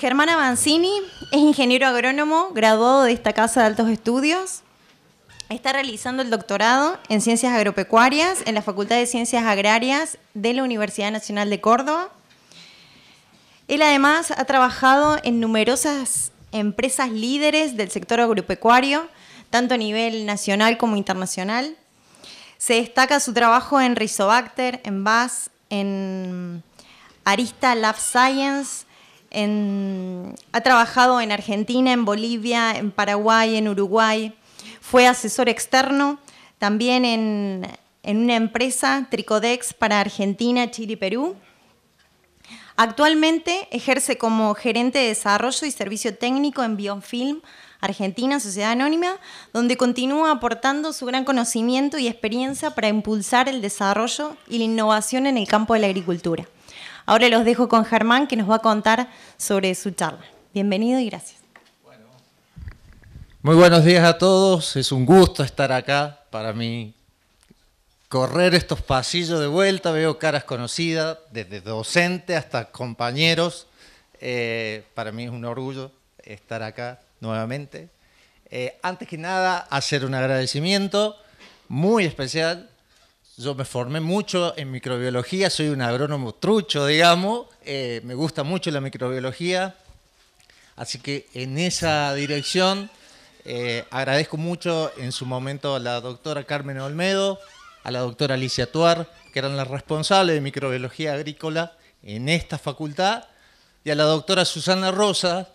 Germana Avancini es ingeniero agrónomo, graduado de esta Casa de Altos Estudios. Está realizando el doctorado en Ciencias Agropecuarias en la Facultad de Ciencias Agrarias de la Universidad Nacional de Córdoba. Él además ha trabajado en numerosas empresas líderes del sector agropecuario, tanto a nivel nacional como internacional. Se destaca su trabajo en Rizobacter, en BAS, en Arista Lab Science, ha trabajado en Argentina, en Bolivia, en Paraguay, en Uruguay. Fue asesor externo también en, una empresa, Tricodex, para Argentina, Chile y Perú. Actualmente ejerce como gerente de desarrollo y servicio técnico en Biofilm Argentina, Sociedad Anónima, donde continúa aportando su gran conocimiento y experiencia para impulsar el desarrollo y la innovación en el campo de la agricultura. Ahora los dejo con Germán, que nos va a contar sobre su charla. Bienvenido y gracias. Muy buenos días a todos, es un gusto estar acá para mí. Correr estos pasillos de vuelta, veo caras conocidas, desde docente hasta compañeros. Eh, para mí es un orgullo estar acá nuevamente. Eh, antes que nada, hacer un agradecimiento muy especial yo me formé mucho en microbiología, soy un agrónomo trucho, digamos, eh, me gusta mucho la microbiología, así que en esa dirección eh, agradezco mucho en su momento a la doctora Carmen Olmedo, a la doctora Alicia Tuar, que eran las responsables de microbiología agrícola en esta facultad, y a la doctora Susana Rosa,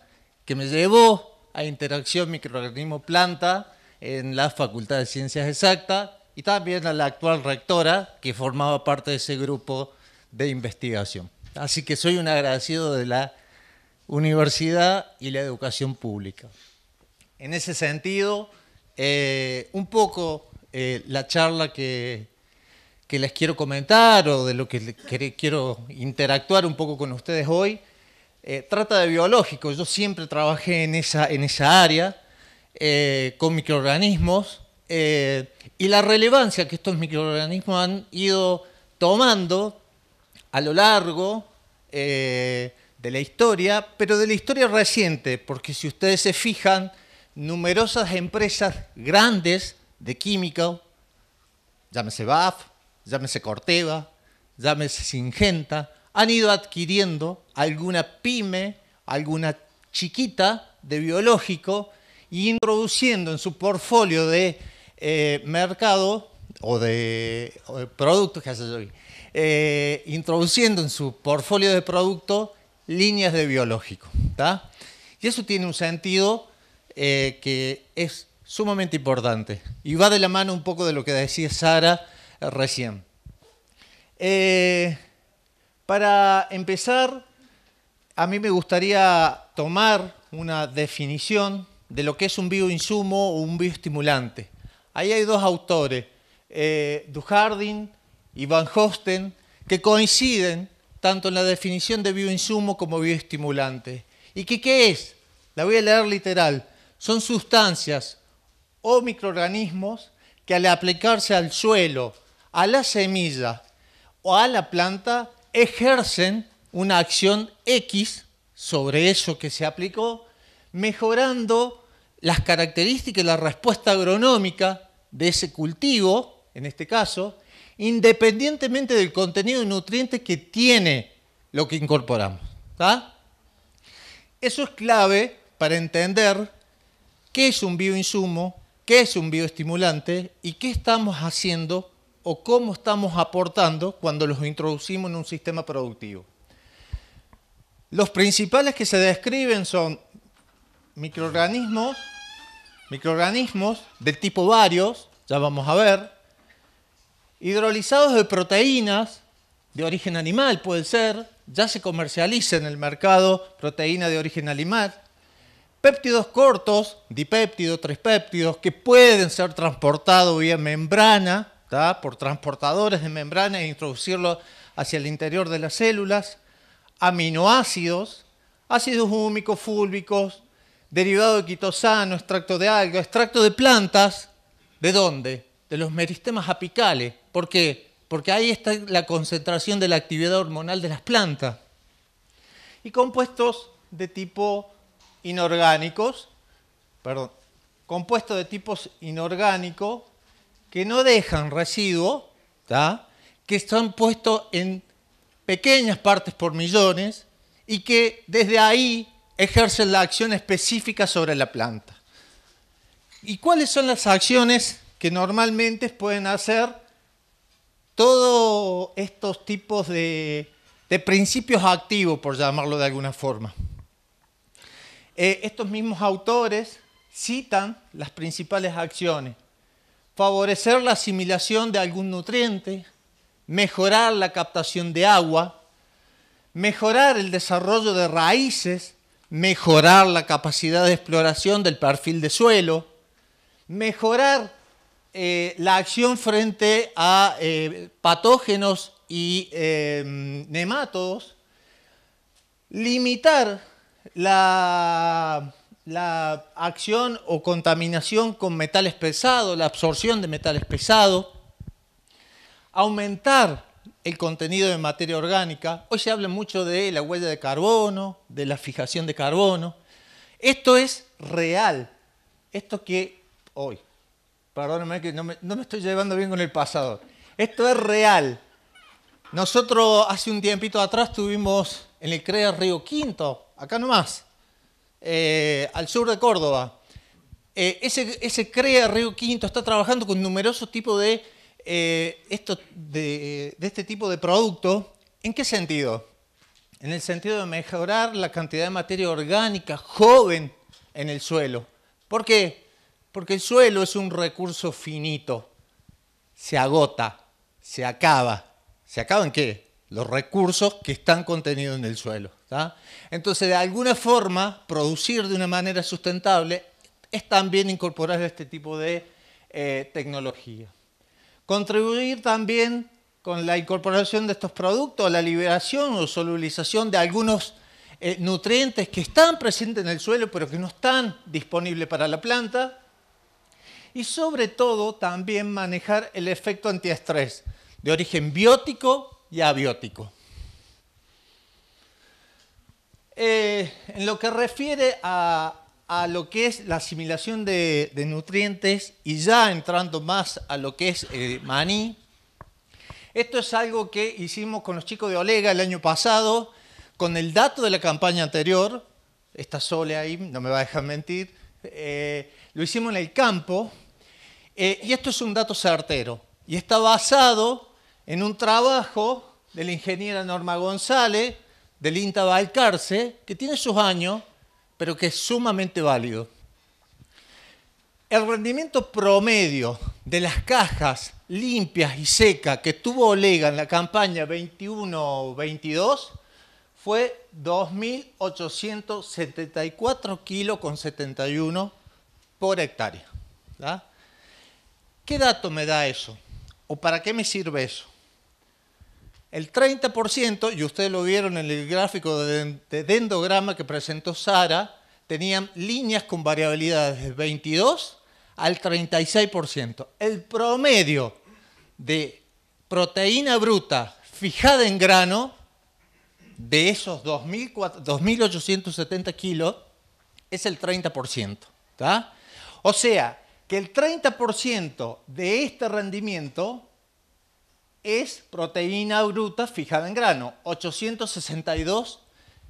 que me llevó a interacción microorganismo-planta en la Facultad de Ciencias Exactas y también a la actual rectora que formaba parte de ese grupo de investigación. Así que soy un agradecido de la universidad y la educación pública. En ese sentido, eh, un poco eh, la charla que, que, les quiero comentar o de lo que, quiero interactuar un poco con ustedes hoy, eh, trata de biológico. Yo siempre trabajé en esa, en esa área, con microorganismos, eh, y la relevancia que estos microorganismos han ido tomando a lo largo eh, de la historia, pero de la historia reciente, porque si ustedes se fijan, numerosas empresas grandes de química, llámese BAF, llámese Corteva, llámese Singenta, han ido adquiriendo alguna pyme, alguna chiquita de biológico, y introduciendo en su portfolio de eh, mercado o de, productos que eh, introduciendo en su portfolio de productos líneas de biológico. Y eso tiene un sentido eh, que es sumamente importante y va de la mano un poco de lo que decía Sara recién. para empezar, a mí me gustaría tomar una definición de lo que es un bioinsumo o un bioestimulante. Ahí hay dos autores, eh, y Van Hosten, que coinciden tanto en la definición de bioinsumo como bioestimulante. ¿Y qué es? La voy a leer literal. Son sustancias o microorganismos que al aplicarse al suelo, a la semilla o a la planta, ejercen una acción X sobre eso que se aplicó, mejorando las características y la respuesta agronómica de ese cultivo, en este caso, independientemente del contenido de nutrientes que tiene lo que incorporamos. Eso es clave para entender qué es un bioinsumo, qué es un bioestimulante y qué estamos haciendo o cómo estamos aportando cuando los introducimos en un sistema productivo. Los principales que se describen son microorganismos, microorganismos del tipo varios, ya vamos a ver. Hidrolizados de proteínas de origen animal, puede ser, ya se comercializa en el mercado proteína de origen animal. Péptidos cortos, dipéptidos, péptidos, que pueden ser transportados vía membrana, por transportadores de membrana e introducirlos hacia el interior de las células. Aminoácidos, ácidos húmicos, fúlbicos, derivado de quitosano, extracto de algo, extracto de plantas, ¿De dónde? De los meristemas apicales. ¿Por qué? Porque ahí está la concentración de la actividad hormonal de las plantas. Y compuestos de tipo inorgánicos, perdón, compuestos de tipos inorgánico que no dejan residuo, que están puestos en pequeñas partes por millones y que desde ahí ejercen la acción específica sobre la planta. ¿Y cuáles son las acciones que normalmente pueden hacer todos estos tipos de, principios activos, por llamarlo de alguna forma? Eh, estos mismos autores citan las principales acciones. Favorecer la asimilación de algún nutriente, mejorar la captación de agua, mejorar el desarrollo de raíces, mejorar la capacidad de exploración del perfil de suelo, mejorar eh, la acción frente a eh, patógenos y eh, nematodos, limitar la, la acción o contaminación con metales pesados, la absorción de metales pesados, aumentar el contenido de materia orgánica. Hoy se habla mucho de la huella de carbono, de la fijación de carbono. Esto es real. Esto que hoy. perdóneme que no me, estoy llevando bien con el pasado. Esto es real. Nosotros hace un tiempito atrás tuvimos en el CREA Río Quinto, acá nomás, eh, al sur de Córdoba. Eh, ese, CREA Río Quinto está trabajando con numerosos tipos de, eh, esto, de, este tipo de producto. ¿En qué sentido? En el sentido de mejorar la cantidad de materia orgánica joven en el suelo. ¿Por qué? Porque el suelo es un recurso finito, se agota, se acaba. ¿Se acaban qué? Los recursos que están contenidos en el suelo. Entonces, de alguna forma, producir de una manera sustentable es también incorporar este tipo de eh, tecnología. Contribuir también con la incorporación de estos productos, la liberación o solubilización de algunos eh, nutrientes que están presentes en el suelo pero que no están disponibles para la planta, y sobre todo también manejar el efecto antiestrés de origen biótico y abiótico. Eh, en lo que refiere a, lo que es la asimilación de, nutrientes y ya entrando más a lo que es eh, maní, esto es algo que hicimos con los chicos de Olega el año pasado, con el dato de la campaña anterior, está Sole ahí, no me va a dejar mentir, eh, lo hicimos en el campo, eh, y esto es un dato certero. Y está basado en un trabajo de la ingeniera Norma González, del INTA Balcarce, que tiene sus años, pero que es sumamente válido. El rendimiento promedio de las cajas limpias y secas que tuvo Olega en la campaña 21-22 fue 2.874 kilos con 71 por hectárea. ¿Qué dato me da eso? ¿O para qué me sirve eso? El 30%, y ustedes lo vieron en el gráfico de, dendograma que presentó Sara, tenían líneas con variabilidad de 22 al 36%. El promedio de proteína bruta fijada en grano de esos 2.870 kilos es el 30%. O sea, que el 30% de este rendimiento es proteína bruta fijada en grano, 862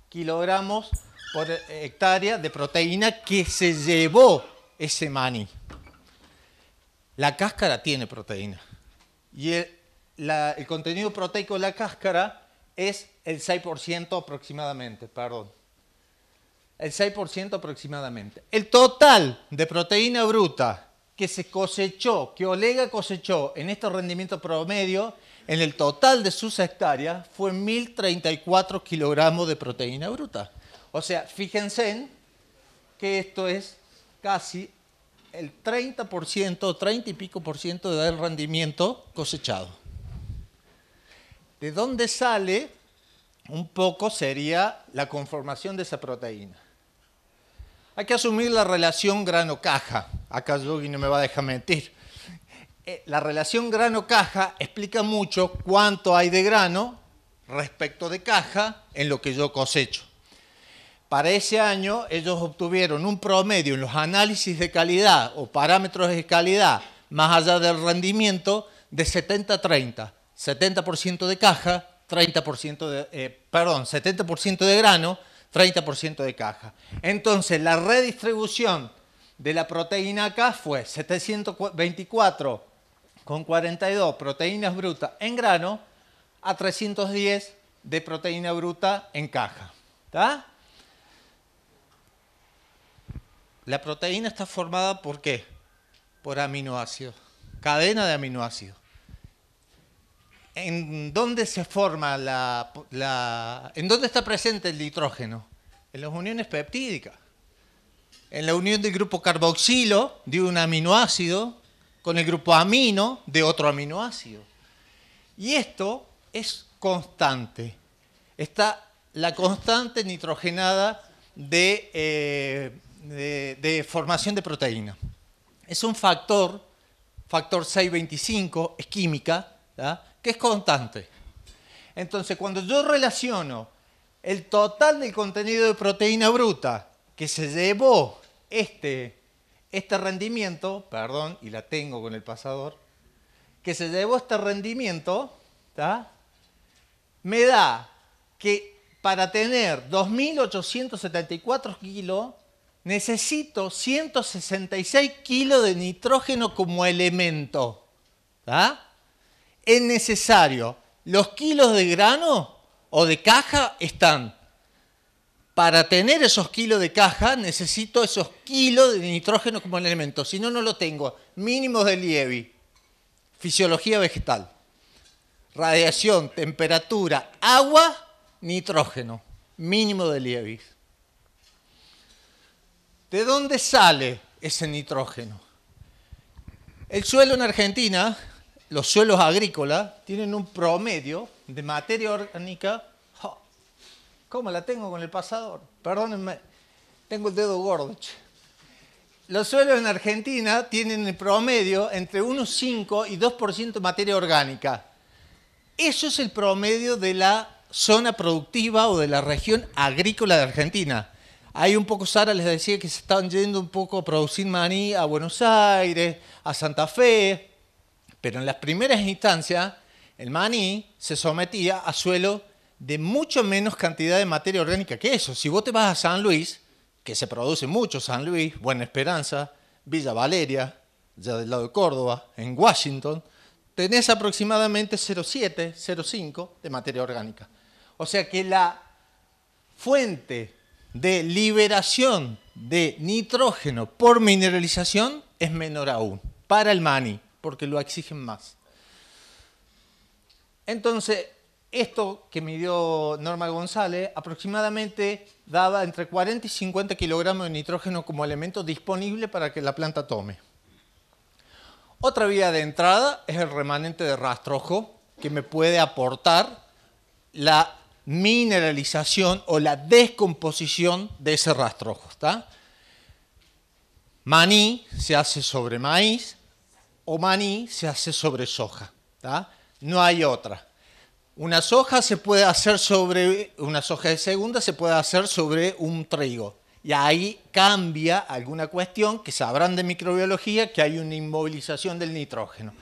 kilogramos por hectárea de proteína que se llevó ese maní. La cáscara tiene proteína y el, contenido proteico de la cáscara es el 6% aproximadamente, perdón el 6% aproximadamente. El total de proteína bruta que se cosechó, que Olega cosechó en este rendimiento promedio, en el total de sus hectáreas, fue 1.034 kilogramos de proteína bruta. O sea, fíjense que esto es casi el 30%, 30 y pico por ciento del rendimiento cosechado. ¿De dónde sale? Un poco sería la conformación de esa proteína. Hay que asumir la relación grano-caja. Acá Yogi no me va a dejar mentir. Eh, la relación grano-caja explica mucho cuánto hay de grano respecto de caja en lo que yo cosecho. Para ese año ellos obtuvieron un promedio en los análisis de calidad o parámetros de calidad más allá del rendimiento de 70-30. 70%, de caja, 30% de, eh, perdón, 70% de grano, 30% de caja. Entonces, la redistribución de la proteína acá fue 724 con 42 proteínas brutas en grano a 310 de proteína bruta en caja. La proteína está formada por qué? Por aminoácidos, cadena de aminoácidos. ¿en dónde se forma ¿En dónde está presente el nitrógeno? En las uniones peptídicas. En la unión del grupo carboxilo de un aminoácido con el grupo amino de otro aminoácido. Y esto es constante. Está la constante nitrogenada de, eh, formación de proteína. Es un factor, factor 625, es química, ¿verdad?, que es constante. Entonces, cuando yo relaciono el total del contenido de proteína bruta que se llevó este, este rendimiento, perdón, y la tengo con el pasador, que se llevó este rendimiento, está me da que para tener 2.874 kilos necesito 166 kilos de nitrógeno como elemento es necesario. Los kilos de grano o de caja están. Para tener esos kilos de caja necesito esos kilos de nitrógeno como elemento, si no, no lo tengo. Mínimo de Lievi, fisiología vegetal, radiación, temperatura, agua, nitrógeno, mínimo de Lievi. ¿De dónde sale ese nitrógeno? El suelo en Argentina los suelos agrícolas tienen un promedio de materia orgánica. ¿Cómo la tengo con el pasador? Perdónenme, tengo el dedo gordo. Los suelos en Argentina tienen el promedio entre 1,5 y 2% de materia orgánica. Eso es el promedio de la zona productiva o de la región agrícola de Argentina. Hay un poco, Sara les decía que se están yendo un poco a producir maní a Buenos Aires, a Santa Fe, pero en las primeras instancias, el maní se sometía a suelo de mucho menos cantidad de materia orgánica que eso. Si vos te vas a San Luis, que se produce mucho, San Luis, Buena Esperanza, Villa Valeria, ya del lado de Córdoba, en Washington, tenés aproximadamente 0,7, 0,5 de materia orgánica. O sea que la fuente de liberación de nitrógeno por mineralización es menor aún para el maní porque lo exigen más. Entonces, esto que me dio Norma González aproximadamente daba entre 40 y 50 kilogramos de nitrógeno como elemento disponible para que la planta tome. Otra vía de entrada es el remanente de rastrojo que me puede aportar la mineralización o la descomposición de ese rastrojo. Maní se hace sobre maíz, o maní se hace sobre soja. No hay otra. Una soja se puede hacer sobre una soja de segunda, se puede hacer sobre un trigo. Y ahí cambia alguna cuestión que sabrán de microbiología que hay una inmovilización del nitrógeno,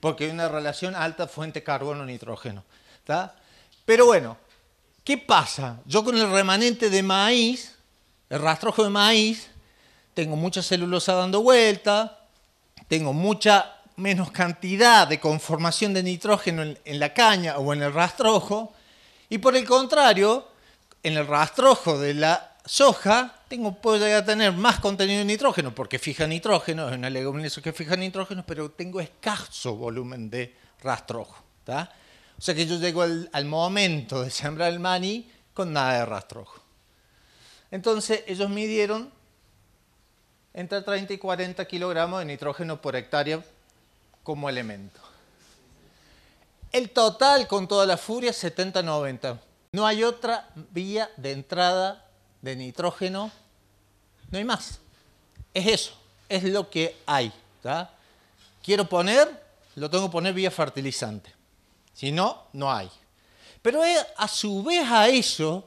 porque hay una relación alta fuente carbono-nitrógeno. Pero bueno, ¿qué pasa? Yo con el remanente de maíz, el rastrojo de maíz, tengo mucha celulosa dando vuelta, tengo mucha menos cantidad de conformación de nitrógeno en, la caña o en el rastrojo, y por el contrario, en el rastrojo de la soja tengo, puedo llegar a tener más contenido de nitrógeno, porque fija nitrógeno, es una leguminosa que fija nitrógeno, pero tengo escaso volumen de rastrojo. O sea que yo llego al, al momento de sembrar el maní con nada de rastrojo. Entonces ellos midieron entre 30 y 40 kilogramos de nitrógeno por hectárea como elemento. El total con toda la furia es 70-90. No hay otra vía de entrada de nitrógeno, no hay más. Es eso, es lo que hay. Quiero poner, lo tengo que poner vía fertilizante. Si no, no hay. Pero eh, a su vez a eso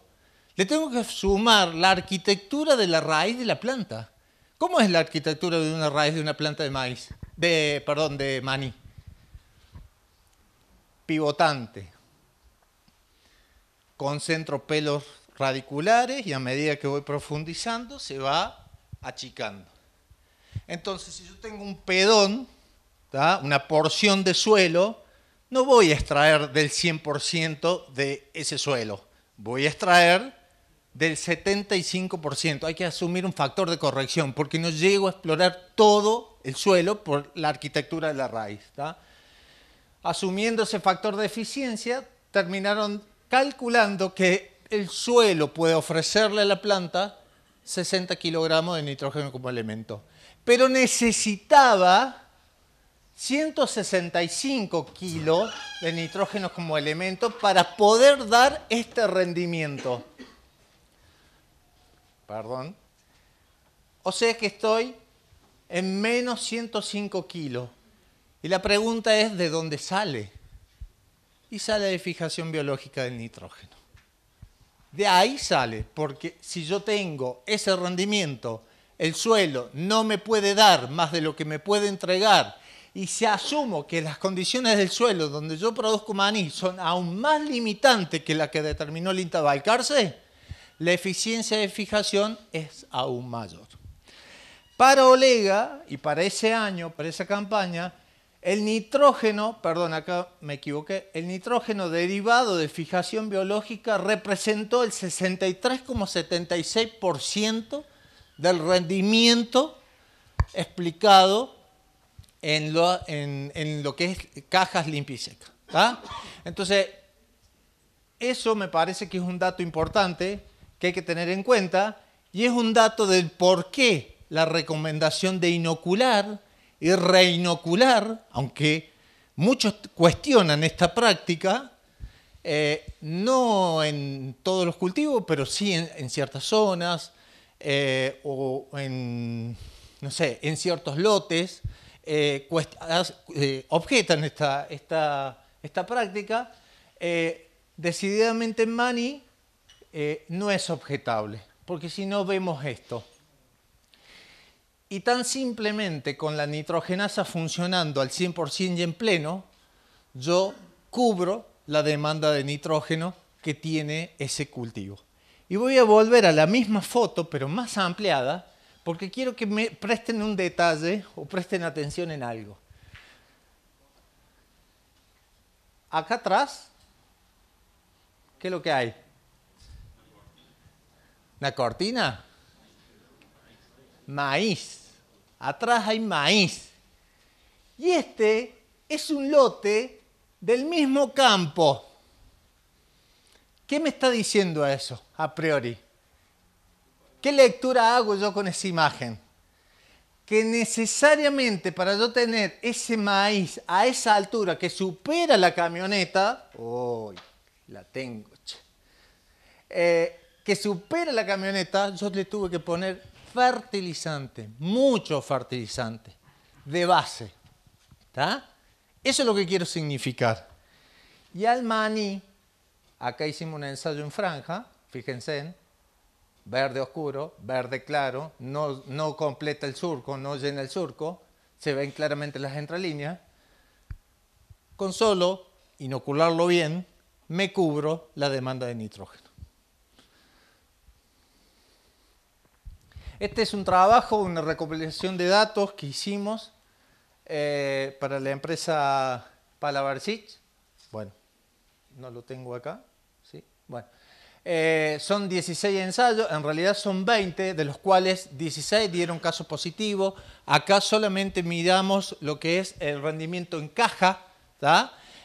le tengo que sumar la arquitectura de la raíz de la planta. ¿Cómo es la arquitectura de una raíz de una planta de maíz? De, perdón, de maní. Pivotante. Concentro pelos radiculares y a medida que voy profundizando se va achicando. Entonces, si yo tengo un pedón, una porción de suelo, no voy a extraer del 100% de ese suelo. Voy a extraer del 75%. Hay que asumir un factor de corrección porque no llego a explorar todo el suelo por la arquitectura de la raíz. Asumiendo ese factor de eficiencia, terminaron calculando que el suelo puede ofrecerle a la planta 60 kilogramos de nitrógeno como elemento. Pero necesitaba 165 kilos de nitrógeno como elemento para poder dar este rendimiento perdón, o sea que estoy en menos 105 kilos. Y la pregunta es, ¿de dónde sale? Y sale de fijación biológica del nitrógeno. De ahí sale, porque si yo tengo ese rendimiento, el suelo no me puede dar más de lo que me puede entregar, y si asumo que las condiciones del suelo donde yo produzco maní son aún más limitantes que la que determinó el INTA la eficiencia de fijación es aún mayor. Para Olega y para ese año, para esa campaña, el nitrógeno, perdón, acá me equivoqué, el nitrógeno derivado de fijación biológica representó el 63,76% del rendimiento explicado en lo, que es cajas limpias y secas. Entonces, eso me parece que es un dato importante hay que tener en cuenta y es un dato del por qué la recomendación de inocular y reinocular, aunque muchos cuestionan esta práctica, eh, no en todos los cultivos, pero sí en, ciertas zonas eh, o en, no sé, en ciertos lotes, eh, objetan esta, esta, esta práctica. decididamente en Mani eh, no es objetable, porque si no vemos esto. Y tan simplemente con la nitrogenasa funcionando al 100% y en pleno, yo cubro la demanda de nitrógeno que tiene ese cultivo. Y voy a volver a la misma foto, pero más ampliada, porque quiero que me presten un detalle o presten atención en algo. Acá atrás, ¿qué es lo que hay? cortina? Maíz. Atrás hay maíz. Y este es un lote del mismo campo. ¿Qué me está diciendo eso a priori? ¿Qué lectura hago yo con esa imagen? Que necesariamente para yo tener ese maíz a esa altura que supera la camioneta, hoy la tengo, eh, que supera la camioneta, yo le tuve que poner fertilizante, mucho fertilizante, de base. Eso es lo que quiero significar. Y al maní, acá hicimos un ensayo en franja, fíjense, verde oscuro, verde claro, no, no completa el surco, no llena el surco, se ven claramente las entralíneas, Con solo inocularlo bien, me cubro la demanda de nitrógeno. Este es un trabajo, una recopilación de datos que hicimos eh, para la empresa Palabarsich. Bueno, no lo tengo acá. Eh, son 16 ensayos, en realidad son 20, de los cuales 16 dieron caso positivo. Acá solamente miramos lo que es el rendimiento en caja,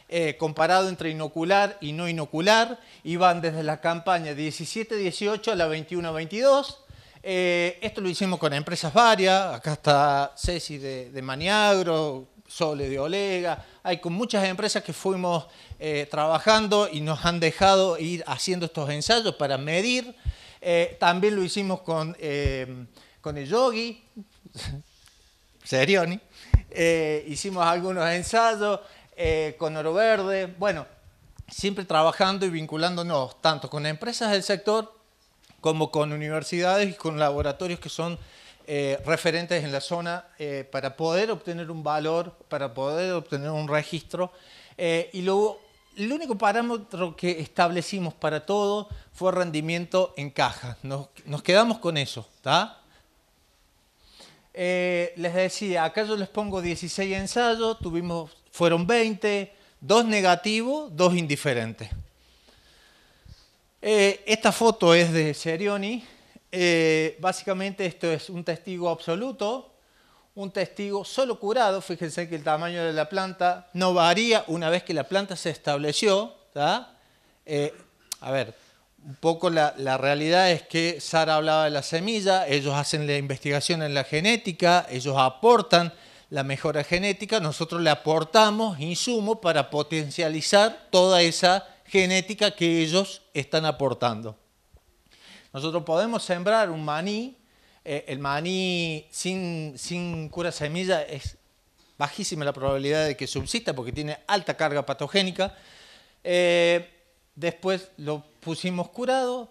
eh, comparado entre inocular y no inocular, y van desde la campaña 17-18 a la 21-22. Eh, esto lo hicimos con empresas varias, acá está Ceci de, Maniagro, Sole de Olega, hay con muchas empresas que fuimos eh, trabajando y nos han dejado ir haciendo estos ensayos para medir. Eh, también lo hicimos con, con el yogi, Serioni, hicimos algunos ensayos con Oro Verde, bueno, siempre trabajando y vinculándonos tanto con empresas del sector como con universidades y con laboratorios que son eh, referentes en la zona eh, para poder obtener un valor, para poder obtener un registro. Eh, y luego, el único parámetro que establecimos para todo fue rendimiento en caja. Nos, nos quedamos con eso, ¿está? les decía, acá yo les pongo 16 ensayos, tuvimos, fueron 20, dos negativos, dos indiferentes. Eh, esta foto es de Serioni. Eh, básicamente esto es un testigo absoluto, un testigo solo curado. Fíjense que el tamaño de la planta no varía una vez que la planta se estableció. Eh, a ver, un poco la, realidad es que Sara hablaba de la semilla, ellos hacen la investigación en la genética, ellos aportan la mejora genética, nosotros le aportamos insumo para potencializar toda esa genética que ellos están aportando. Nosotros podemos sembrar un maní, eh, el maní sin, cura semilla es bajísima la probabilidad de que subsista porque tiene alta carga patogénica. Eh, después lo pusimos curado,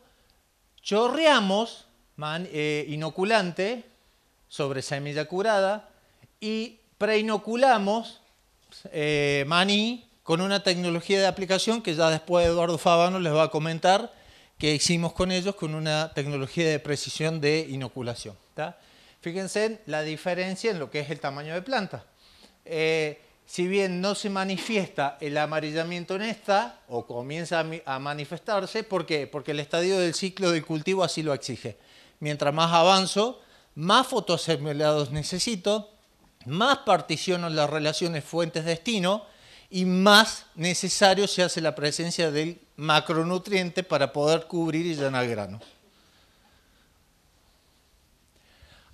chorreamos man, eh, inoculante sobre semilla curada y preinoculamos eh, maní con una tecnología de aplicación que ya después Eduardo Fábano les va a comentar que hicimos con ellos con una tecnología de precisión de inoculación. ¿tá? Fíjense la diferencia en lo que es el tamaño de planta. Eh, si bien no se manifiesta el amarillamiento en esta, o comienza a manifestarse, ¿por qué? Porque el estadio del ciclo de cultivo así lo exige. Mientras más avanzo, más fotosemelados necesito, más particiono las relaciones fuentes-destino, y más necesario se hace la presencia del macronutriente para poder cubrir y llenar grano.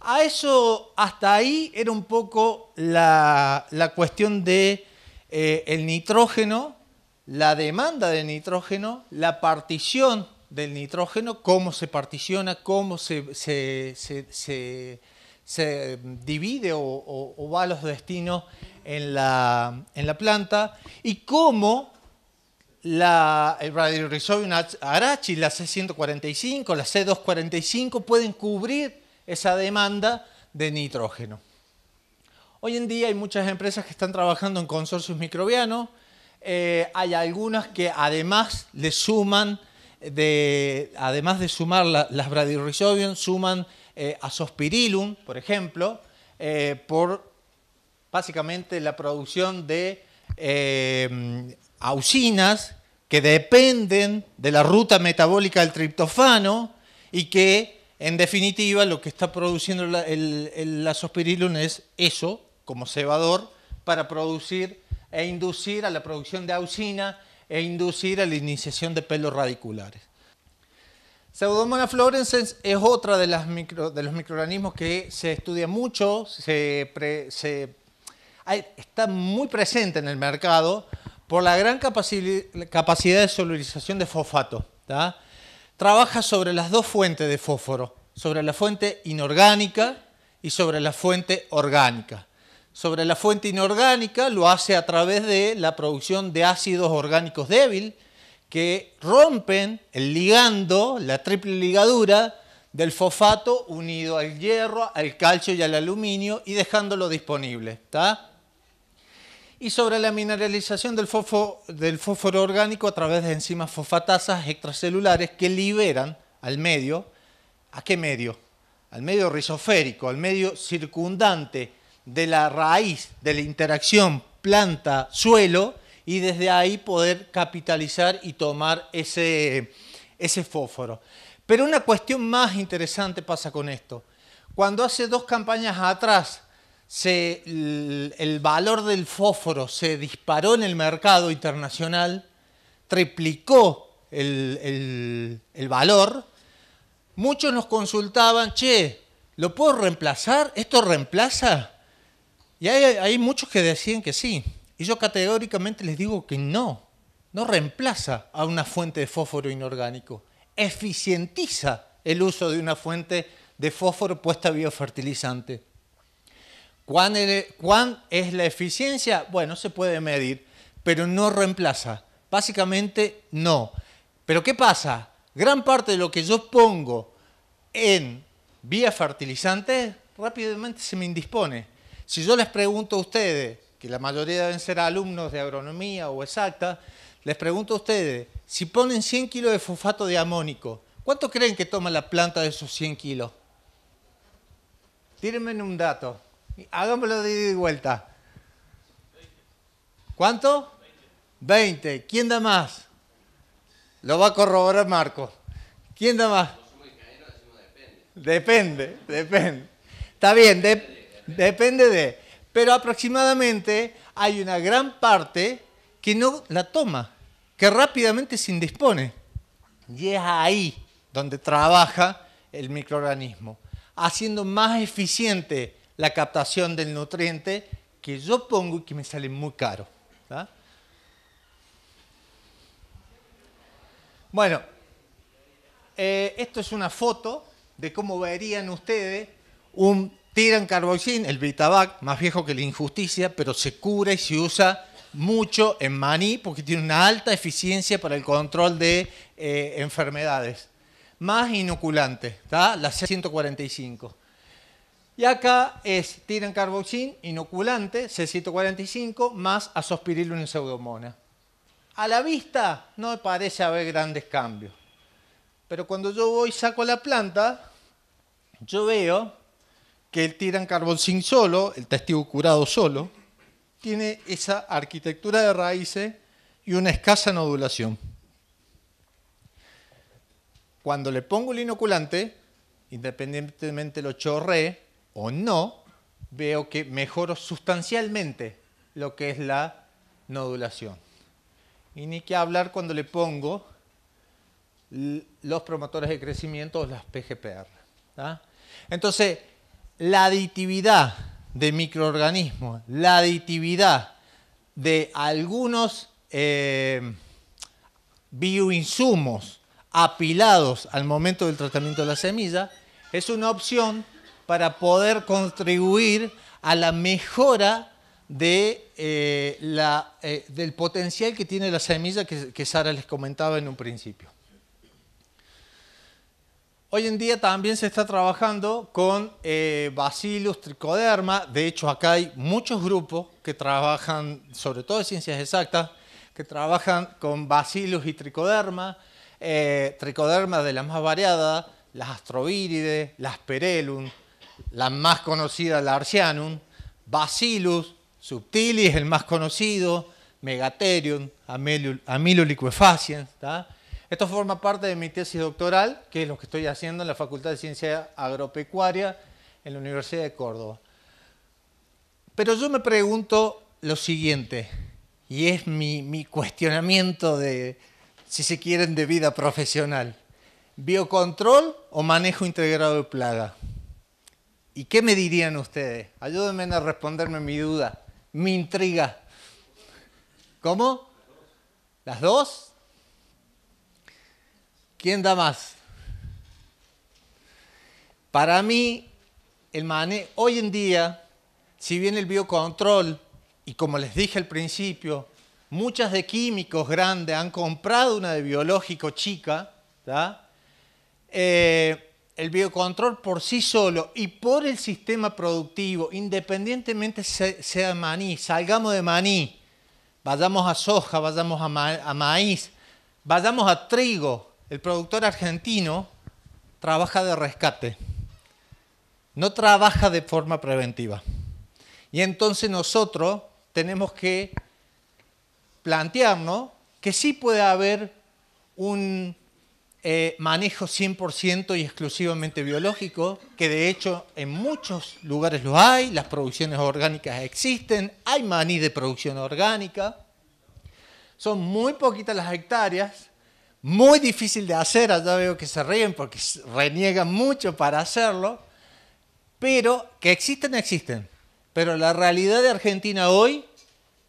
A eso, hasta ahí era un poco la, cuestión de eh, nitrógeno, la demanda de nitrógeno, la partición del nitrógeno, cómo se particiona, cómo se, se, divide o va a los destinos en la, planta y cómo la, el Radiorhizobium arachi, la C145, la C245 pueden cubrir esa demanda de nitrógeno. Hoy en día hay muchas empresas que están trabajando en consorcios microbianos, eh, hay algunas que además le suman, de, además de sumar las Bradyrhizobium suman eh, a Sospirilum, por ejemplo, eh, por básicamente la producción de eh, auxinas que dependen de la ruta metabólica del triptofano y que en definitiva lo que está produciendo la, el, es eso como cebador para producir e inducir a la producción de auxina e inducir a la iniciación de pelos radiculares. Pseudomonas florensens es otra de, las de los microorganismos que se estudia mucho, se, se está muy presente en el mercado por la gran capacidad de solubilización de fosfato. Trabaja sobre las dos fuentes de fósforo, sobre la fuente inorgánica y sobre la fuente orgánica. Sobre la fuente inorgánica lo hace a través de la producción de ácidos orgánicos débil que rompen el ligando, la triple ligadura del fosfato unido al hierro, al calcio y al aluminio y dejándolo disponible y sobre la mineralización del, fósforo, orgánico a través de enzimas fosfatasas extracelulares que liberan al medio, ¿a qué medio? Al medio rizoférico, al medio circundante de la raíz de la interacción planta-suelo y desde ahí poder capitalizar y tomar ese, ese fósforo. Pero una cuestión más interesante pasa con esto. Cuando hace dos campañas atrás el, valor del fósforo se disparó en el mercado internacional, triplicó el, valor, muchos nos consultaban, che, ¿lo puedo reemplazar? ¿Esto reemplaza? Y hay, hay, muchos que decían que sí. Y yo categóricamente les digo que no. No reemplaza a una fuente de fósforo inorgánico. Eficientiza el uso de una fuente de fósforo puesta biofertilizante. ¿Cuán, es, la eficiencia? Bueno, se puede medir, pero no reemplaza. Básicamente no. Pero ¿qué pasa? Gran parte de lo que yo pongo en vía fertilizante rápidamente se me indispone. Si yo les pregunto a ustedes, que la mayoría deben ser alumnos de agronomía o exacta, les pregunto a ustedes, si ponen 100 kilos de fosfato de amónico, ¿cuánto creen que toma la planta de esos 100 kilos? Tírenme un dato. Hagámoslo de vuelta. ¿Cuánto? 20. ¿Quién da más? Lo va a corroborar Marco. ¿Quién da más? Depende, depende. Está bien, depende de. Pero aproximadamente hay una gran parte que no la toma, que rápidamente se indispone. Y es ahí donde trabaja el microorganismo, haciendo más eficiente la captación del nutriente que yo pongo y que me sale muy caro. Bueno, eh, esto es una foto de cómo verían ustedes un tiran carboxín, el Vitabac, más viejo que la injusticia, pero se cura y se usa mucho en maní porque tiene una alta eficiencia para el control de eh, enfermedades. Más inoculante, la C145. Y acá es tiran carboxin, inoculante, C145, más asospiril en pseudomona. A la vista no me parece haber grandes cambios. Pero cuando yo voy y saco la planta, yo veo que el tiran carboxin solo, el testigo curado solo, tiene esa arquitectura de raíces y una escasa nodulación. Cuando le pongo el inoculante, independientemente lo chorré, o no, veo que mejoro sustancialmente lo que es la nodulación. Y ni que hablar cuando le pongo los promotores de crecimiento o las PGPR. ¿ah? Entonces, la aditividad de microorganismos, la aditividad de algunos eh, bioinsumos apilados al momento del tratamiento de la semilla, es una opción para poder contribuir a la mejora eh, eh, del potencial que tiene la semilla que, Sara les comentaba en un principio. Hoy en día también se está trabajando con eh, bacillus tricoderma. De hecho, acá hay muchos grupos que trabajan, sobre todo en ciencias exactas, que trabajan con bacillus y tricoderma. Eh, tricoderma de las más variadas, las astrovirides, las perelum, la más conocida, la Arcianum, Bacillus subtilis, el más conocido, Megatherium, amilo liquefaciens. Esto forma parte de mi tesis doctoral, que es lo que estoy haciendo en la Facultad de Ciencia Agropecuaria en la Universidad de Córdoba. Pero yo me pregunto lo siguiente, y es mi, mi cuestionamiento de, si se quieren, de vida profesional. ¿Biocontrol o manejo integrado de plaga? ¿Y qué me dirían ustedes? Ayúdenme a responderme mi duda, mi intriga. ¿Cómo? ¿Las dos? ¿Quién da más? Para mí, el mané, hoy en día, si bien el biocontrol, y como les dije al principio, muchas de químicos grandes han comprado una de biológico chica, ¿verdad? Eh, el biocontrol por sí solo y por el sistema productivo, independientemente sea maní, salgamos de maní, vayamos a soja, vayamos a, maíz, vayamos a trigo, el productor argentino trabaja de rescate, no trabaja de forma preventiva. Y entonces nosotros tenemos que plantearnos que sí puede haber un eh, manejo 100% y exclusivamente biológico, que de hecho en muchos lugares lo hay, las producciones orgánicas existen, hay maní de producción orgánica, son muy poquitas las hectáreas, muy difícil de hacer, allá veo que se ríen porque reniegan mucho para hacerlo, pero que existen, existen. Pero la realidad de Argentina hoy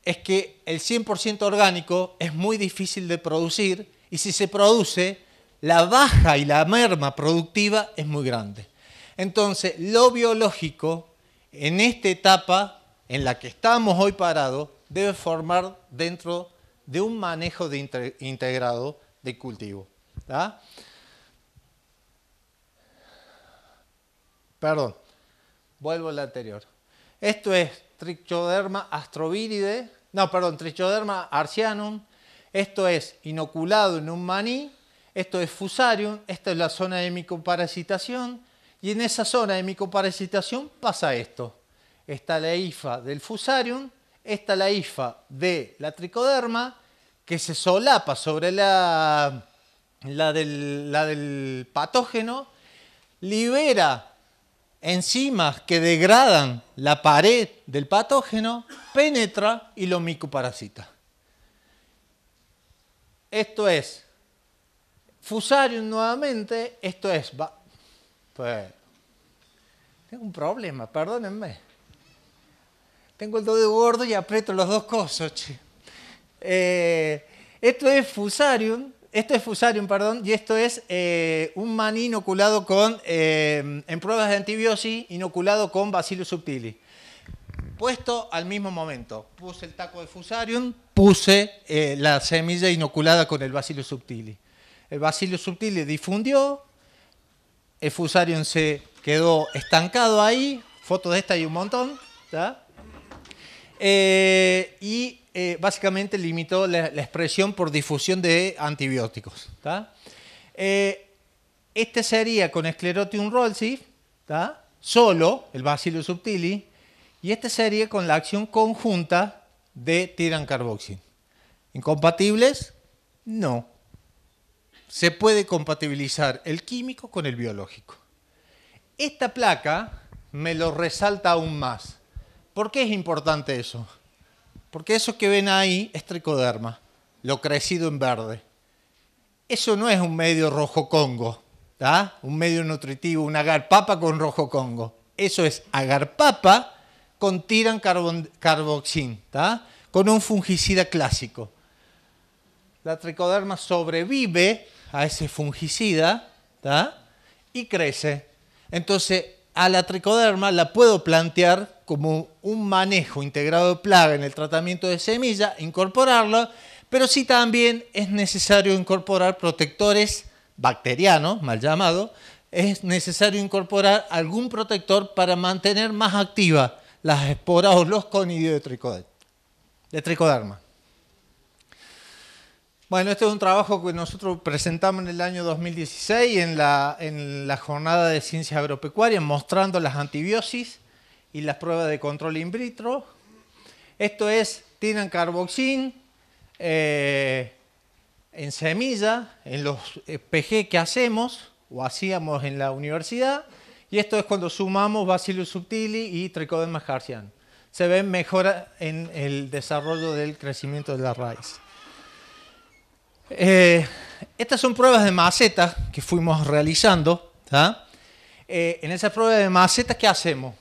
es que el 100% orgánico es muy difícil de producir y si se produce, la baja y la merma productiva es muy grande. Entonces, lo biológico, en esta etapa en la que estamos hoy parados, debe formar dentro de un manejo integrado de cultivo. Perdón, vuelvo al anterior. Esto es Trichoderma astroviride, no, perdón, Trichoderma arcianum. Esto es inoculado en un maní esto es fusarium, esta es la zona de micoparasitación y en esa zona de micoparasitación pasa esto. Está la hifa del fusarium, está la hifa de la tricoderma que se solapa sobre la, la del patógeno, libera enzimas que degradan la pared del patógeno, penetra y lo micoparasita. Esto es Fusarium nuevamente, esto es, pues, tengo un problema, perdónenme. Tengo el dedo gordo y aprieto los dos cosos, eh, esto es Fusarium, esto es Fusarium, perdón, y esto es eh, un maní inoculado con, eh, en pruebas de antibiosis, inoculado con Bacillus subtilis. Puesto al mismo momento, puse el taco de Fusarium, puse la semilla inoculada con el Bacillus subtilis el Basilio subtili difundió, el Fusarium se quedó estancado ahí, fotos de esta hay un montón, eh, y eh, básicamente limitó la, expresión por difusión de antibióticos. Eh, este sería con Sclerotium rolsi, solo el Bacillus subtili, y este sería con la acción conjunta de carboxin. ¿Incompatibles? No se puede compatibilizar el químico con el biológico. Esta placa me lo resalta aún más. ¿Por qué es importante eso? Porque eso que ven ahí es tricoderma, lo crecido en verde. Eso no es un medio rojo congo, un medio nutritivo, un agarpapa con rojo congo. Eso es agarpapa con tiran carboxín, con un fungicida clásico. La tricoderma sobrevive a ese fungicida y crece. Entonces, a la tricoderma la puedo plantear como un manejo integrado de plaga en el tratamiento de semilla, incorporarlo, pero sí también es necesario incorporar protectores bacterianos, mal llamado, es necesario incorporar algún protector para mantener más activas las esporas o los conidios de, tricoderma. Bueno, este es un trabajo que nosotros presentamos en el año 2016 en la, en la jornada de ciencias agropecuarias, mostrando las antibiosis y las pruebas de control in vitro. Esto es, tienen carboxin eh, en semilla, en los PG que hacemos o hacíamos en la universidad, y esto es cuando sumamos Bacillus subtili y Trichoderma harzianum. Se ve mejora en el desarrollo del crecimiento de la raíz. Eh, estas son pruebas de macetas que fuimos realizando. Eh, en esas pruebas de macetas, ¿qué hacemos?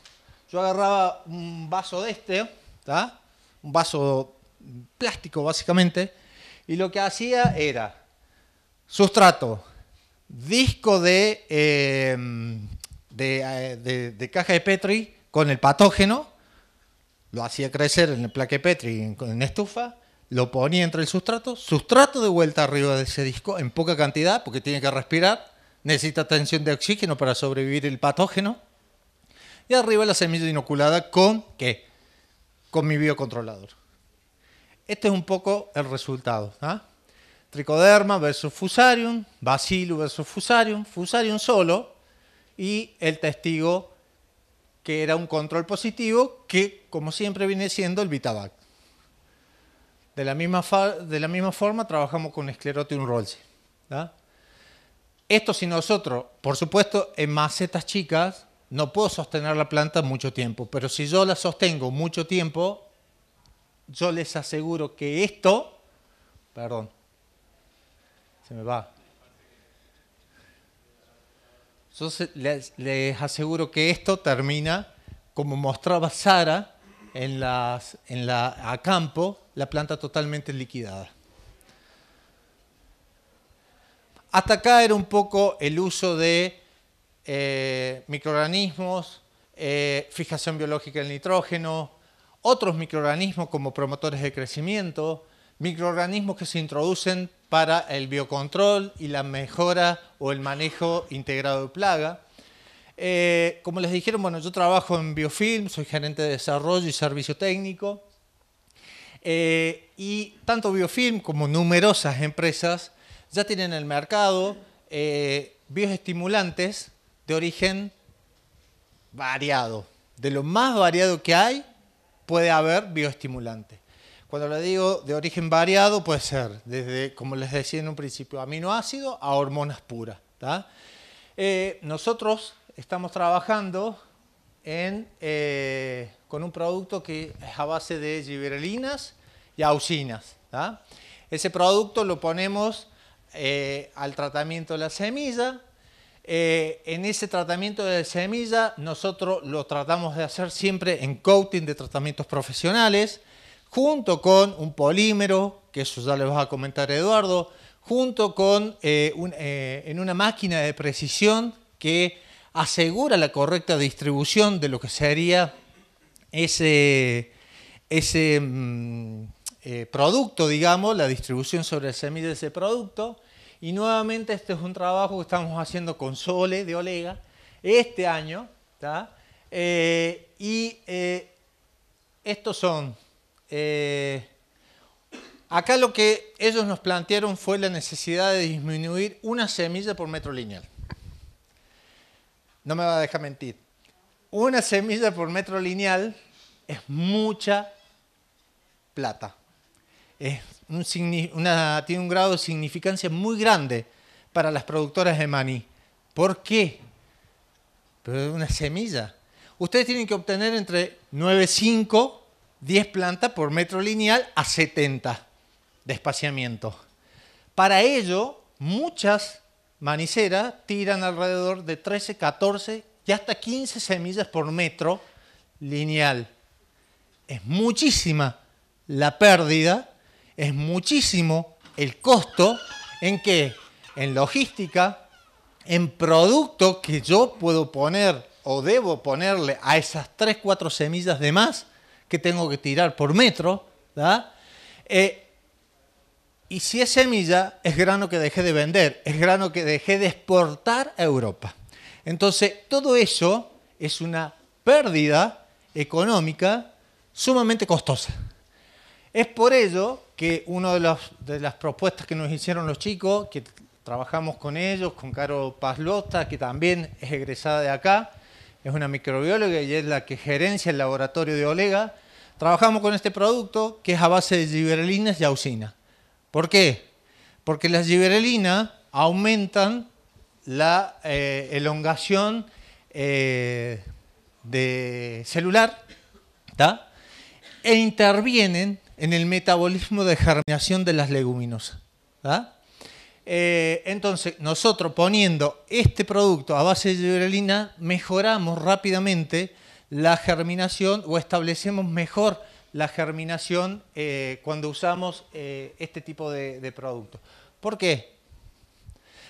Yo agarraba un vaso de este, un vaso plástico básicamente, y lo que hacía era sustrato, disco em, eh, de, de, caja de Petri con el patógeno, lo hacía crecer en el plaque Petri en estufa, lo ponía entre el sustrato, sustrato de vuelta arriba de ese disco en poca cantidad porque tiene que respirar, necesita tensión de oxígeno para sobrevivir el patógeno. Y arriba la semilla inoculada con qué? Con mi biocontrolador. Este es un poco el resultado. ¿ah? Tricoderma versus Fusarium, Bacillus versus Fusarium, Fusarium solo y el testigo que era un control positivo que como siempre viene siendo el Vitabac. De la misma, de la misma forma trabajamos con un rolsi. Esto si nosotros, por supuesto, en macetas chicas, no puedo sostener la planta mucho tiempo, pero si yo la sostengo mucho tiempo, yo les aseguro que esto, perdón, se me va. les, aseguro que esto termina como mostraba Sara en en la a campo la planta totalmente liquidada. Hasta acá era un poco el uso de eh, microorganismos, eh, fijación biológica del nitrógeno, otros microorganismos como promotores de crecimiento, microorganismos que se introducen para el biocontrol y la mejora o el manejo integrado de plaga. Eh, como les dijeron, bueno, yo trabajo en Biofilm, soy gerente de desarrollo y servicio técnico. Eh, y tanto Biofilm como numerosas empresas ya tienen en el mercado eh, bioestimulantes de origen variado. De lo más variado que hay, puede haber bioestimulante. Cuando le digo de origen variado, puede ser desde, como les decía en un principio, aminoácido a hormonas puras. Eh, nosotros estamos trabajando con un producto que es a base de giberelinas y auxinas. Ese producto lo ponemos eh, al tratamiento de la semilla. Eh, en ese tratamiento de semilla nosotros lo tratamos de hacer siempre en coating de tratamientos profesionales, junto con un polímero, que eso ya le va a comentar Eduardo, junto con eh, en una máquina de precisión que asegura la correcta distribución de lo que sería ese, ese mm, eh, producto, digamos, la distribución sobre semillas de ese producto. Y nuevamente este es un trabajo que estamos haciendo con Sole de Olega este año. Eh, y eh, estos son... acá lo que ellos nos plantearon fue la necesidad de disminuir una semilla por metro lineal. No me va a dejar mentir. Una semilla por metro lineal es mucha plata tiene un grado de significancia muy grande para las productoras de maní. ¿Por qué? Pero es una semilla. Ustedes tienen que obtener entre 9-5 10 plantas por metro lineal a 70 de espaciamiento. Para ello, muchas maniceras tiran alrededor de 13, 14 y hasta 15 semillas por metro lineal. Es muchísima la pérdida es muchísimo el costo en que en logística, en producto que yo puedo poner o debo ponerle a esas 3, 4 semillas de más que tengo que tirar por metro, eh, y si es semilla, es grano que dejé de vender, es grano que dejé de exportar a Europa. Entonces, todo eso es una pérdida económica sumamente costosa. Es por ello que una de, las propuestas que nos hicieron los chicos, que trabajamos con ellos, con Caro Pazlota, que también es egresada de acá, es una microbióloga y es la que gerencia el laboratorio de Olega, trabajamos con este producto que es a base de giberelinas y ausina. ¿Por qué? Porque las giberelinas aumentan la eh, elongación eh, de celular e intervienen en el metabolismo de germinación de las leguminosas. ¿ah? Eh, entonces, nosotros poniendo este producto a base de gibberelina, mejoramos rápidamente la germinación o establecemos mejor la germinación eh, cuando usamos eh, este tipo de, producto. ¿Por qué?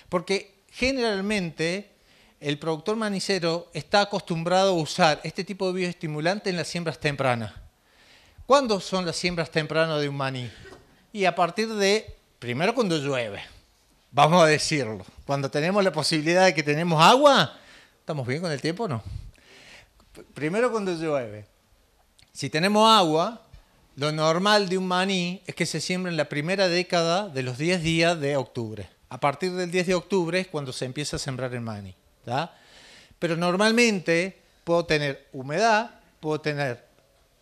Porque generalmente el productor manicero está acostumbrado a usar este tipo de bioestimulante en las siembras tempranas. ¿Cuándo son las siembras tempranas de un maní? Y a partir de, primero cuando llueve, vamos a decirlo, cuando tenemos la posibilidad de que tenemos agua, ¿estamos bien con el tiempo o no? Primero cuando llueve. Si tenemos agua, lo normal de un maní es que se siembra en la primera década de los 10 días de octubre. A partir del 10 de octubre es cuando se empieza a sembrar el maní. Pero normalmente puedo tener humedad, puedo tener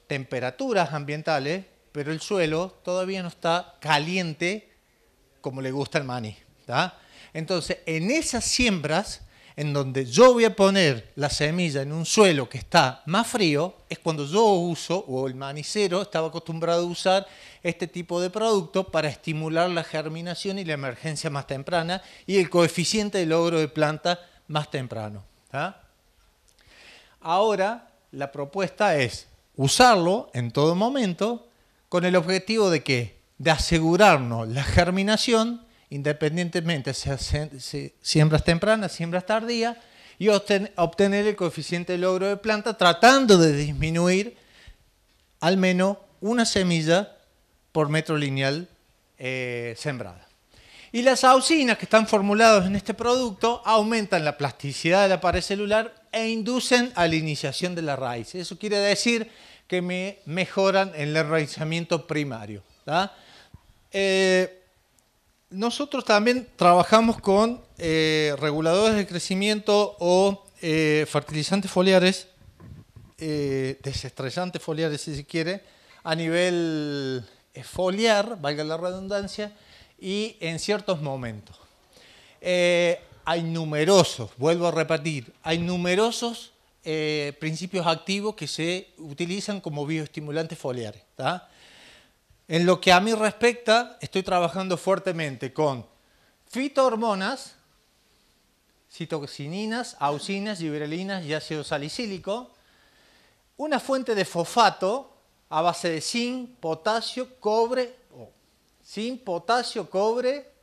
temperaturas ambientales, pero el suelo todavía no está caliente como le gusta el maní. Entonces, en esas siembras, en donde yo voy a poner la semilla en un suelo que está más frío, es cuando yo uso, o el manicero estaba acostumbrado a usar este tipo de producto para estimular la germinación y la emergencia más temprana y el coeficiente de logro de planta más temprano. Ahora, la propuesta es usarlo en todo momento con el objetivo de que de asegurarnos la germinación independientemente si siembras tempranas, siembras tardías y obtener el coeficiente de logro de planta tratando de disminuir al menos una semilla por metro lineal eh, sembrada. Y las auxinas que están formuladas en este producto aumentan la plasticidad de la pared celular e inducen a la iniciación de la raíz. Eso quiere decir que me mejoran en el enraizamiento primario. Eh, nosotros también trabajamos con eh, reguladores de crecimiento o eh, fertilizantes foliares, desestresantes foliares si se quiere, a nivel foliar, valga la redundancia, y en ciertos momentos hay numerosos, vuelvo a repetir, hay numerosos eh, principios activos que se utilizan como bioestimulantes foliares. En lo que a mí respecta, estoy trabajando fuertemente con fitohormonas, citoxininas, auxinas, giberelinas y ácido salicílico, una fuente de fosfato a base de zinc, potasio, cobre, zinc, potasio, cobre,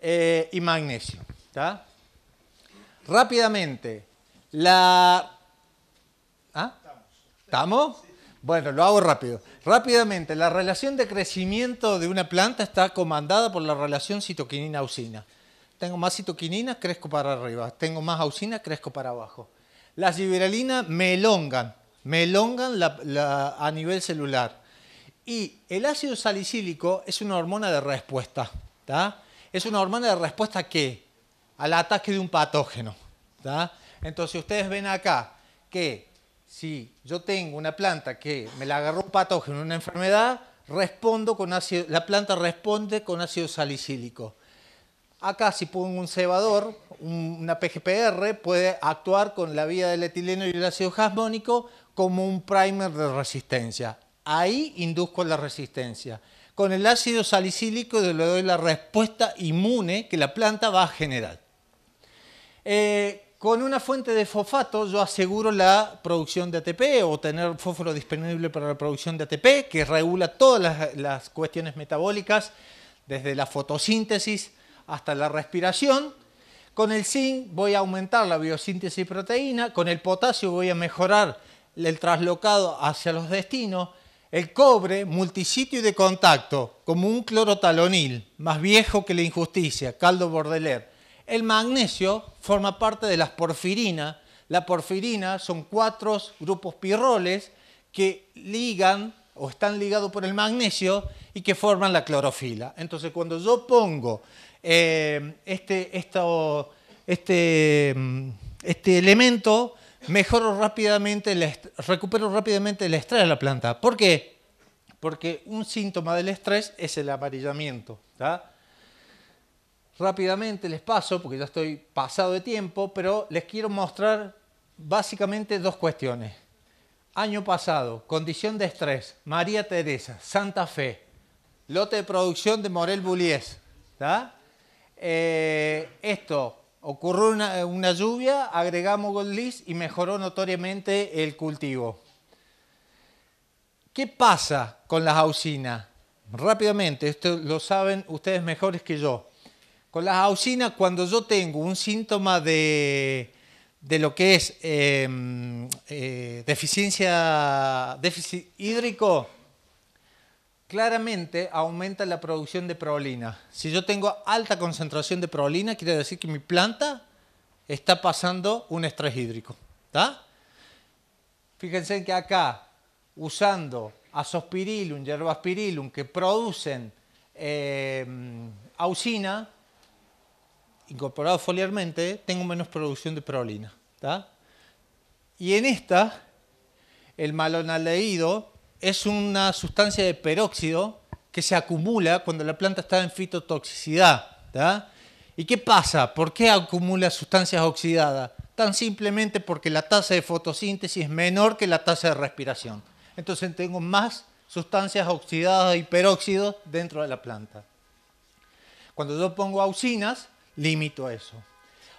eh, y magnesio. Rápidamente, la... ¿ah? ¿Estamos? Bueno, lo hago rápido. Rápidamente, la relación de crecimiento de una planta está comandada por la relación citoquinina-auxina. Tengo más citoquinina, crezco para arriba. Tengo más auxina, crezco para abajo. Las iberalinas me elongan, me elongan a nivel celular. Y el ácido salicílico es una hormona de respuesta. ¿está? es una hormona de respuesta a qué? Al ataque de un patógeno. Entonces ustedes ven acá que si yo tengo una planta que me la agarró un patógeno, una enfermedad, respondo con ácido, la planta responde con ácido salicílico. Acá si pongo un cebador, una PGPR, puede actuar con la vía del etileno y el ácido jasmónico como un primer de resistencia. Ahí induzco la resistencia con el ácido salicílico le doy la respuesta inmune que la planta va a generar. Eh, con una fuente de fosfato yo aseguro la producción de ATP o tener fósforo disponible para la producción de ATP que regula todas las, cuestiones metabólicas, desde la fotosíntesis hasta la respiración. Con el zinc voy a aumentar la biosíntesis proteína, con el potasio voy a mejorar el traslocado hacia los destinos, el cobre, multisitio y de contacto, como un clorotalonil, más viejo que la injusticia, caldo bordeler. El magnesio forma parte de las porfirinas. La porfirina son cuatro grupos pirroles que ligan o están ligados por el magnesio y que forman la clorofila. Entonces, cuando yo pongo eh, este, este, este elemento, mejoro rápidamente, recupero rápidamente el estrés de la planta. ¿Por qué? Porque un síntoma del estrés es el amarillamiento. Rápidamente les paso, porque ya estoy pasado de tiempo, pero les quiero mostrar básicamente dos cuestiones. Año pasado, condición de estrés, María Teresa, Santa Fe, lote de producción de Morel Bullies. Eh, esto, Ocurrió eh, una, lluvia, agregamos Goldlis y mejoró notoriamente el cultivo. ¿Qué pasa con las ausinas? Rápidamente, esto lo saben ustedes mejores que yo. Con las ausinas, cuando yo tengo un síntoma de, lo que es em, eh, deficiencia déficit hídrico, claramente aumenta la producción de prolina. Si yo tengo alta concentración de prolina, quiere decir que mi planta está pasando un estrés hídrico. Fíjense que acá, usando asospirilum, yerbaspirilum, que producen eh, ausina incorporado foliarmente, tengo menos producción de prolina. Y en esta, el malonaleído es una sustancia de peróxido que se acumula cuando la planta está en fitotoxicidad. ¿Y qué pasa? ¿Por qué acumula sustancias oxidadas? Tan simplemente porque la tasa de fotosíntesis es menor que la tasa de respiración. Entonces tengo más sustancias oxidadas y peróxidos dentro de la planta. Cuando yo pongo auxinas, limito eso.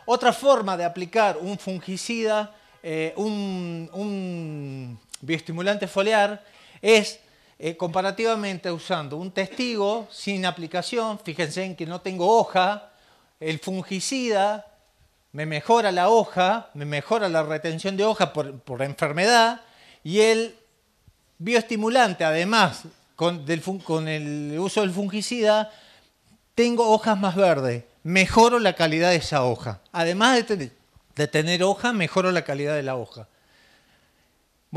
Otra forma de aplicar un fungicida, eh, un, un bioestimulante foliar, es eh, comparativamente usando un testigo sin aplicación, fíjense en que no tengo hoja, el fungicida me mejora la hoja, me mejora la retención de hoja por, por enfermedad y el bioestimulante además con, el uso del fungicida tengo hojas más verdes, mejoro la calidad de esa hoja. Además de tener hoja, mejoro la calidad de la hoja.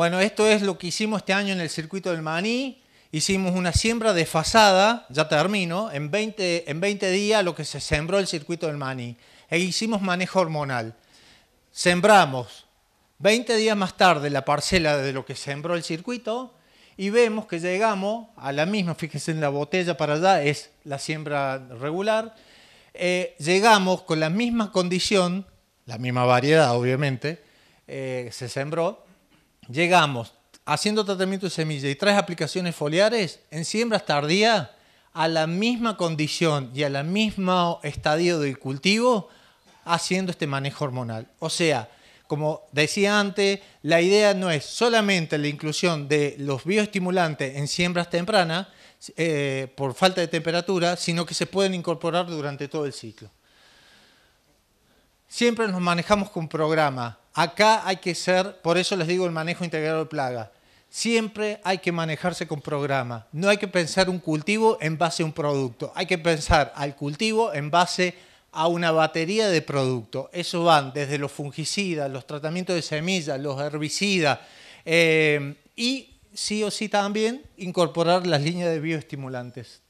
Bueno, esto es lo que hicimos este año en el circuito del maní. Hicimos una siembra desfasada, ya termino, en 20, días lo que se sembró el circuito del maní. E hicimos manejo hormonal. Sembramos 20 días más tarde la parcela de lo que sembró el circuito y vemos que llegamos a la misma, fíjense en la botella para allá, es la siembra regular, eh, llegamos con la misma condición, la misma variedad obviamente, eh, se sembró, llegamos haciendo tratamiento de semilla y tres aplicaciones foliares en siembras tardías a la misma condición y a la misma estadio del cultivo haciendo este manejo hormonal. O sea, como decía antes, la idea no es solamente la inclusión de los bioestimulantes en siembras tempranas eh, por falta de temperatura, sino que se pueden incorporar durante todo el ciclo. Siempre nos manejamos con programa. Acá hay que ser, por eso les digo el manejo integrado de plaga. Siempre hay que manejarse con programa. No hay que pensar un cultivo en base a un producto. Hay que pensar al cultivo en base a una batería de productos. Eso van desde los fungicidas, los tratamientos de semillas, los herbicidas eh, y sí o sí también incorporar las líneas de bioestimulantes.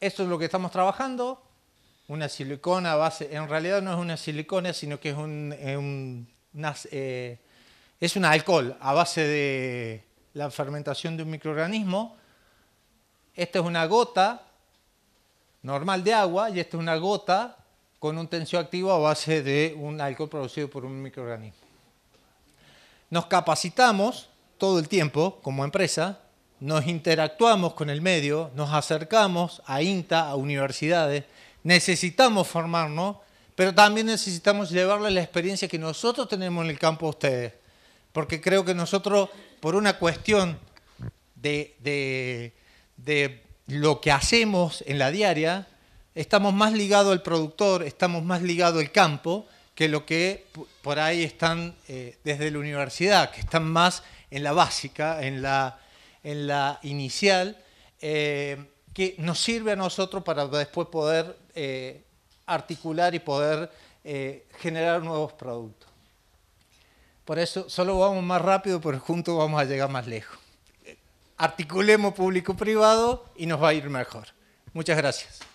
Esto es lo que estamos trabajando una silicona a base, en realidad no es una silicona, sino que es un, eh, es un alcohol a base de la fermentación de un microorganismo. Esta es una gota normal de agua y esta es una gota con un tensioactivo a base de un alcohol producido por un microorganismo. Nos capacitamos todo el tiempo como empresa, nos interactuamos con el medio, nos acercamos a INTA, a universidades, necesitamos formarnos, pero también necesitamos llevarles la experiencia que nosotros tenemos en el campo a ustedes, porque creo que nosotros, por una cuestión de, lo que hacemos en la diaria, estamos más ligados al productor, estamos más ligados al campo que lo que por ahí están eh, desde la universidad, que están más en la básica, en la, en la inicial, eh, que nos sirve a nosotros para después poder eh, articular y poder eh, generar nuevos productos. Por eso, solo vamos más rápido, pero juntos vamos a llegar más lejos. Articulemos público-privado y nos va a ir mejor. Muchas gracias.